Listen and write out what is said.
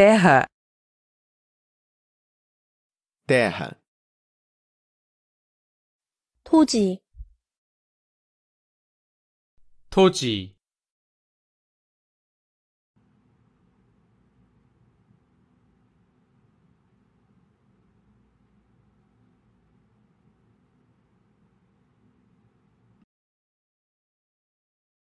terra, terra, 토지, 토지